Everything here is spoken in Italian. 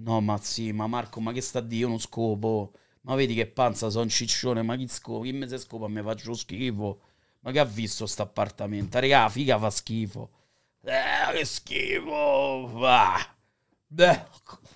No, ma sì, ma Marco, ma che sta di io non scopo? Ma vedi che panza, sono ciccione, ma chi scopo? Chi me se scopa mi faccio schifo? Ma che ha visto sta appartamento? Ah, Regà, la figa fa schifo. Eh, che schifo! Ah. Eh.